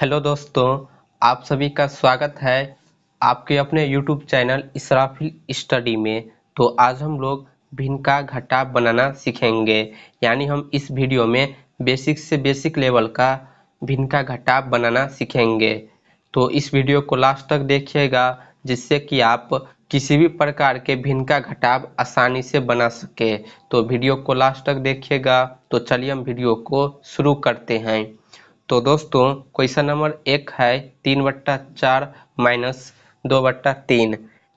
hello दोस्तों आप सभी का स्वागत है आपके अपने यूट्यूब चैनल इसराफिल स्टडी में तो आज हम लोग भिन्न का घटा बनाना सीखेंगे यानी हम इस वीडियो में बेसिक से बेसिक लेवल का भिन्न का घटा बनाना सीखेंगे तो इस वीडियो को लास्ट तक देखिएगा जिससे कि आप किसी भी प्रकार के भिन्न का घटाव आसानी से बना सके तो वीडियो को लास्ट तक देखिएगा तो चलिए हम वीडियो को शुरू करते हैं तो दोस्तों क्वेश्चन नंबर एक है तीन बट्टा चार माइनस दो बट्टा तीन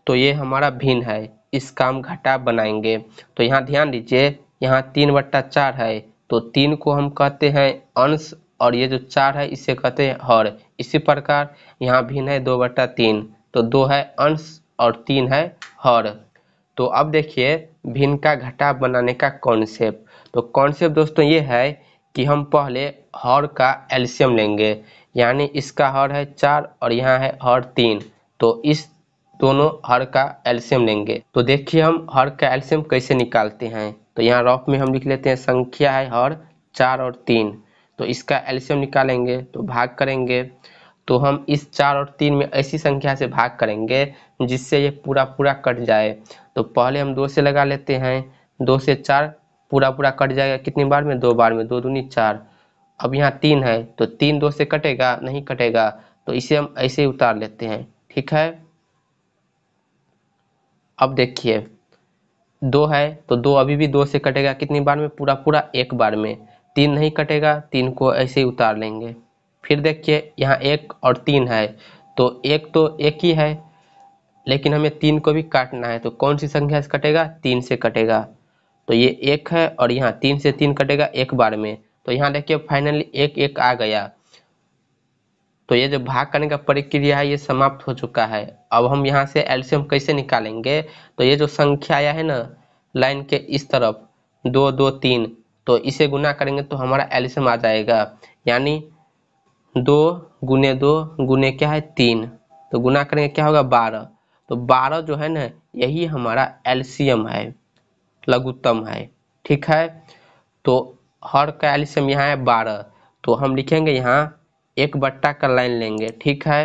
तो ये हमारा भिन्न है इसका हम घटा बनाएंगे तो यहाँ ध्यान दीजिए यहाँ तीन बट्टा चार है तो तीन को हम कहते हैं अंश और ये जो चार है इसे कहते हैं हर इसी प्रकार यहाँ भिन्न है दो बट्टा तीन तो दो है अंश और तीन है हर तो अब देखिए भिन्न का घटा बनाने का कॉन्सेप्ट तो कॉन्सेप्ट दोस्तों ये है कि हम पहले हर का एल्शियम लेंगे यानी इसका हर है चार और यहाँ है हर तीन तो इस दोनों हर का एल्शियम लेंगे तो देखिए हम हर का एल्शियम कैसे निकालते हैं तो यहाँ रॉफ में हम लिख लेते हैं संख्या है हर चार और तीन तो इसका एल्शियम निकालेंगे तो भाग करेंगे तो हम इस चार और तीन में ऐसी संख्या से भाग करेंगे जिससे ये पूरा पूरा कट जाए तो पहले हम दो से लगा लेते हैं दो से चार पूरा पूरा कट जाएगा कितनी बार में दो बार में दो दूनी चार अब यहाँ तीन है तो तीन दो से कटेगा नहीं कटेगा तो इसे हम ऐसे ही उतार लेते हैं ठीक है अब देखिए दो है तो दो अभी भी दो से कटेगा कितनी बार में पूरा पूरा एक बार में तीन नहीं कटेगा तीन को ऐसे ही उतार लेंगे फिर देखिए यहाँ एक और तीन है तो एक तो एक ही है लेकिन हमें तीन को भी काटना है तो कौन सी संख्या से कटेगा तीन से कटेगा तो ये एक है और यहाँ तीन से तीन कटेगा एक बार में तो यहाँ देखिए फाइनली एक एक आ गया तो ये जो भाग करने का प्रक्रिया है ये समाप्त हो चुका है अब हम यहाँ से एल्शियम कैसे निकालेंगे तो ये जो संख्या आया है ना लाइन के इस तरफ दो दो तीन तो इसे गुना करेंगे तो हमारा एल्शियम आ जाएगा यानी दो गुने दो गुने क्या है तीन तो गुना करेंगे क्या होगा बारह तो बारह जो है ना यही हमारा एल्शियम है लघुत्तम है ठीक है तो हर का एल्सियम यहाँ है बारह तो हम लिखेंगे यहाँ एक बट्टा का लाइन लेंगे ठीक है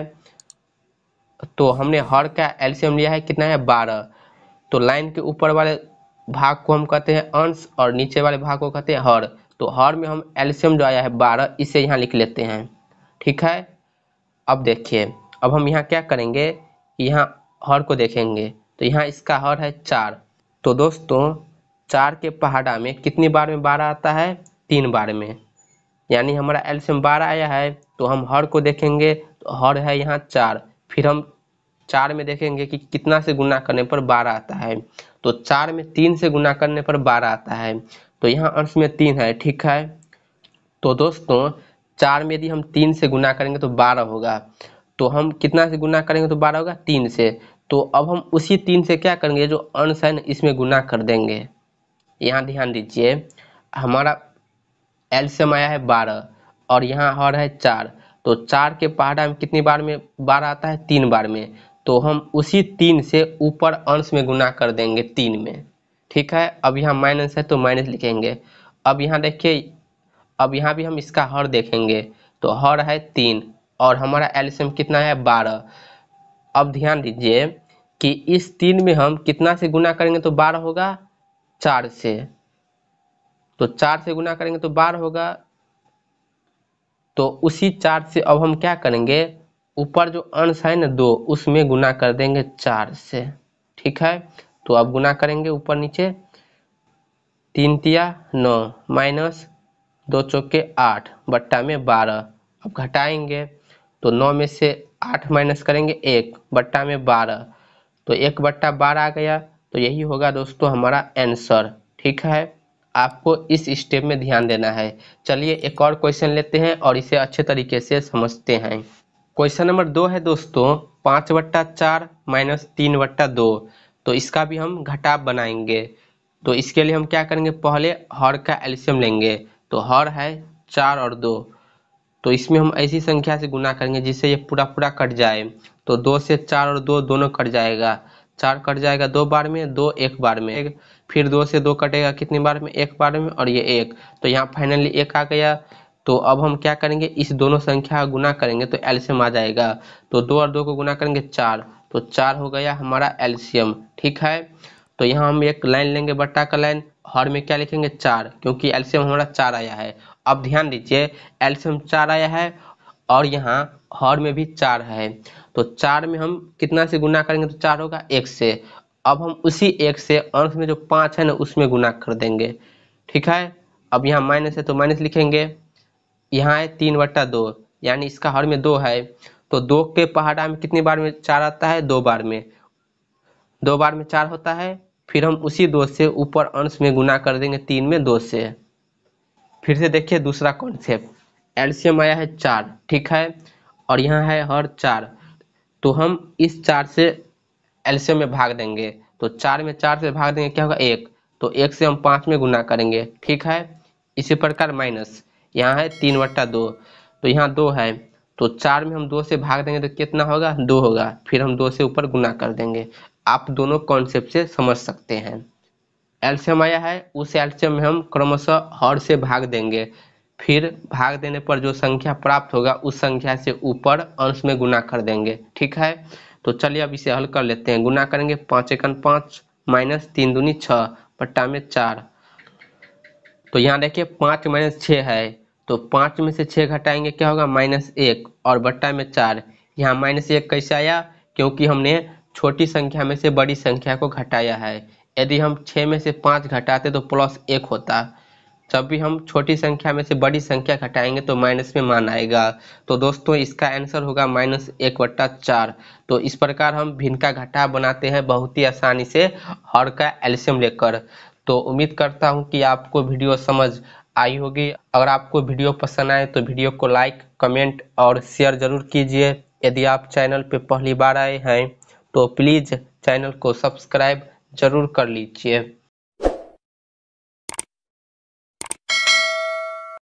तो हमने हर का एल्शियम लिया है कितना है बारह तो लाइन के ऊपर वाले भाग को हम कहते हैं अंश और नीचे वाले भाग को कहते हैं हर तो हर में हम एल्शियम जो आया है बारह इसे यहाँ लिख लेते हैं ठीक है अब देखिए अब हम यहाँ क्या करेंगे यहाँ हर को देखेंगे तो यहाँ इसका हर है चार तो दोस्तों चार के पहाड़ा में कितनी बार में बारह आता है तीन बार में यानी हमारा एल्शियम बारह आया है तो हम हर को देखेंगे तो हर है यहाँ चार फिर हम चार में देखेंगे कि कितना से गुना करने पर बारह आता है तो चार में तीन से गुना करने पर बारह आता है तो यहाँ अंश में तीन है ठीक है तो दोस्तों चार में यदि हम तीन से गुना करेंगे तो बारह होगा तो हम कितना से गुना करेंगे तो बारह होगा तीन से तो अब हम उसी तीन से क्या करेंगे जो अंश है इसमें गुना कर देंगे यहाँ ध्यान दीजिए हमारा एल्सियम आया है बारह और यहाँ हर है चार तो चार के पहाड़ा में कितनी बार में बार आता है तीन बार में तो हम उसी तीन से ऊपर अंश में गुना कर देंगे तीन में ठीक है अब यहाँ माइनस है तो माइनस लिखेंगे अब यहाँ देखिए अब यहाँ भी हम इसका हर देखेंगे तो हर है तीन और हमारा एल्शियम कितना है बारह अब ध्यान दीजिए कि इस तीन में हम कितना से गुना करेंगे तो बारह होगा चार से तो चार से गुना करेंगे तो बार होगा तो उसी चार से अब हम क्या करेंगे ऊपर जो अंश है ना दो उसमें गुना कर देंगे चार से ठीक है तो अब गुना करेंगे ऊपर नीचे तीन तिया नौ माइनस दो चौके आठ बट्टा में बारह अब घटाएंगे तो नौ में से आठ माइनस करेंगे एक बट्टा में बारह तो एक बट्टा बारह आ गया तो यही होगा दोस्तों हमारा आंसर ठीक है आपको इस स्टेप में ध्यान देना है चलिए एक और क्वेश्चन लेते हैं और इसे अच्छे तरीके से समझते हैं क्वेश्चन नंबर दो है दोस्तों पाँच बट्टा चार माइनस तीन बट्टा दो तो इसका भी हम घटाव बनाएंगे तो इसके लिए हम क्या करेंगे पहले हर का एल्शियम लेंगे तो हर है चार और दो तो इसमें हम ऐसी संख्या से गुना करेंगे जिससे ये पूरा पूरा कट जाए तो दो से चार और दो दोनों कट जाएगा चार कट जाएगा दो बार में दो एक बार में एक फिर दो से दो कटेगा कितनी बार में एक बार में और ये एक तो यहाँ फाइनली एक आ गया तो अब हम क्या करेंगे इस दोनों संख्या गुना करेंगे तो एल्शियम आ जाएगा तो दो और दो को गुना करेंगे चार तो चार हो गया हमारा एल्शियम ठीक है तो यहाँ हम एक लाइन लेंगे बट्टा का लाइन हर में क्या लिखेंगे चार क्योंकि एल्शियम हमारा चार आया है अब ध्यान दीजिए एल्शियम चार आया है और यहाँ हर में भी चार है तो चार में हम कितना से गुना करेंगे तो चार होगा एक से अब हम उसी एक से अंश में जो पाँच है ना उसमें गुना कर देंगे ठीक है अब यहाँ माइनस है तो माइनस लिखेंगे यहाँ है तीन वट्टा दो यानी इसका हर में दो है तो दो के पहाड़ा में कितनी बार में चार आता है दो बार में दो बार में चार होता है फिर हम उसी दो से ऊपर अंश में गुना कर देंगे तीन में दो से फिर से देखिए दूसरा कॉन्सेप्ट एल्शियम आया है चार ठीक है और यहाँ है हर चार तो हम इस चार से एल्सियम में भाग देंगे तो चार में चार से भाग देंगे क्या होगा एक तो एक से हम पाँच में गुना करेंगे ठीक है इसी प्रकार माइनस यहाँ है तीन वट्टा दो तो यहाँ दो है तो चार में हम दो से भाग देंगे तो कितना होगा दो होगा फिर हम दो से ऊपर गुना कर देंगे आप दोनों कॉन्सेप्ट से समझ सकते हैं एल्शियम आया है उस एल्शियम में हम क्रमशः हर से भाग देंगे फिर भाग देने पर जो संख्या प्राप्त होगा उस संख्या से ऊपर अंश में गुना कर देंगे ठीक है तो चलिए अब इसे हल कर लेते हैं गुना करेंगे पाँच एकन पाँच माइनस तीन दूनी छः बट्टा में चार तो यहाँ देखिए पाँच माइनस छः है तो पाँच में से छः घटाएंगे क्या होगा माइनस एक और बट्टा में चार यहाँ माइनस एक कैसे आया क्योंकि हमने छोटी संख्या में से बड़ी संख्या को घटाया है यदि हम छः में से पाँच घटाते तो प्लस एक होता जब भी हम छोटी संख्या में से बड़ी संख्या घटाएंगे तो माइनस में मान आएगा तो दोस्तों इसका आंसर होगा माइनस एक बट्टा चार तो इस प्रकार हम भिन्न का घटा बनाते हैं बहुत ही आसानी से हर का एल्शियम लेकर तो उम्मीद करता हूँ कि आपको वीडियो समझ आई होगी अगर आपको वीडियो पसंद आए तो वीडियो को लाइक कमेंट और शेयर जरूर कीजिए यदि आप चैनल पर पहली बार आए हैं तो प्लीज़ चैनल को सब्सक्राइब जरूर कर लीजिए